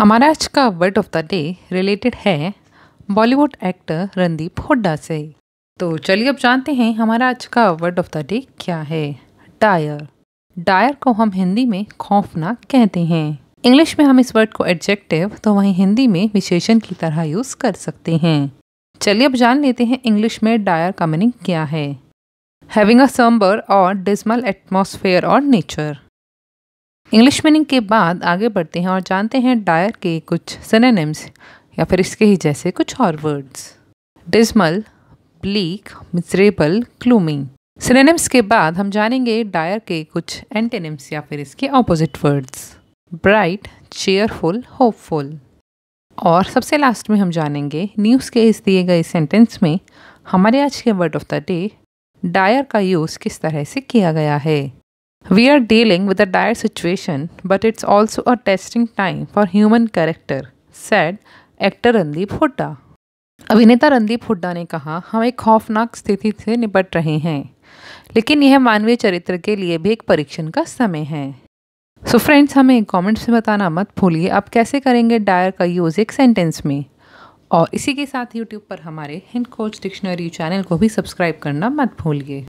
हमारा आज का word of the day related है बॉलीवुड एक्टर रणदीप हुड्डा से तो चलिए अब जानते हैं हमारा आज का वर्ड ऑफ द डे क्या है डायर डायर को हम हिंदी में खौफनाक कहते हैं इंग्लिश में हम इस वर्ड को एडजेक्टिव तो वहीं हिंदी में विशेषण की तरह यूज़ कर सकते हैं चलिए अब जान लेते हैं इंग्लिश में डायर का मीनिंग क्या है हैविंग अ सम्बर और डिजमल एटमोसफेयर और नेचर इंग्लिश मीनिंग के बाद आगे बढ़ते हैं और जानते हैं डायर के कुछ सिनेनिम्स या फिर इसके ही जैसे कुछ और words dismal bleak miserable glooming synonyms के बाद हम जानेंगे डायर के कुछ एंटेनिम्स या फिर इसके opposite words bright cheerful hopeful और सबसे लास्ट में हम जानेंगे न्यूज़ के इस दिए गए सेंटेंस में हमारे आज के word of the day dire का यूज़ किस तरह से किया गया है We are dealing with a dire situation, but it's also a testing time for human character, said actor Randeep Hooda अभिनेता रणदीप हुड्डा ने कहा हम एक खौफनाक स्थिति से निपट रहे हैं लेकिन यह मानवीय चरित्र के लिए भी एक परीक्षण का समय है सो so फ्रेंड्स हमें कमेंट्स में बताना मत भूलिए आप कैसे करेंगे डायर का यूज़ एक सेंटेंस में और इसी के साथ यूट्यूब पर हमारे हिंद कोच डिक्शनरी चैनल को भी सब्सक्राइब करना मत भूलिए